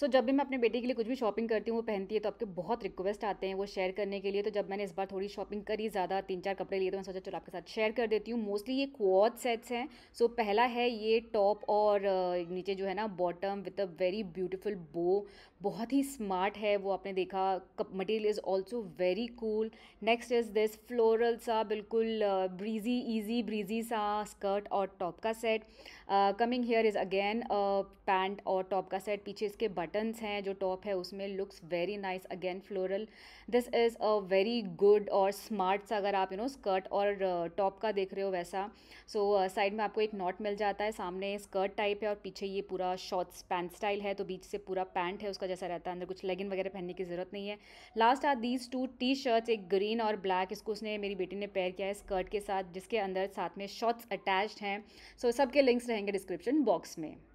सो so, जब भी मैं अपने बेटे के लिए कुछ भी शॉपिंग करती हूँ वो पहनती है तो आपके बहुत रिक्वेस्ट आते हैं वो शेयर करने के लिए तो जब मैंने इस बार थोड़ी शॉपिंग करी ज़्यादा तीन चार कपड़े लिए तो मैं सोचा चलो आपके साथ शेयर कर देती हूँ मोस्टली ये क्वाड सेट्स हैं सो so, पहला है ये टॉप और नीचे जो है ना bottom with a very beautiful bow बहुत ही स्मार्ट है वो आपने देखा material is also very cool next is this floral सा बिल्कुल ब्रीजी ईजी ब्रीजी सा स्कर्ट और टॉप का set coming here is again pants और टॉप का सेट पीछे इसके बट बटन्स हैं जो टॉप है उसमें looks very nice again floral this is a very good और स्मार्ट सा अगर आप यू नो स्कर्ट और टॉप uh, का देख रहे हो वैसा सो so, साइड uh, में आपको एक नॉट मिल जाता है सामने स्कर्ट टाइप है और पीछे ये पूरा शॉर्ट्स पैंट स्टाइल है तो बीच से पूरा पैंट है उसका जैसा रहता है अंदर कुछ लेगिन वगैरह पहनने की ज़रूरत नहीं है last are these two T shirts एक ग्रीन और ब्लैक इसको उसने मेरी बेटी ने पेयर किया है स्कर्ट के साथ जिसके अंदर साथ में शॉर्ट्स अटैच्ड हैं सो so, सबके लिंक्स रहेंगे डिस्क्रिप्शन बॉक्स में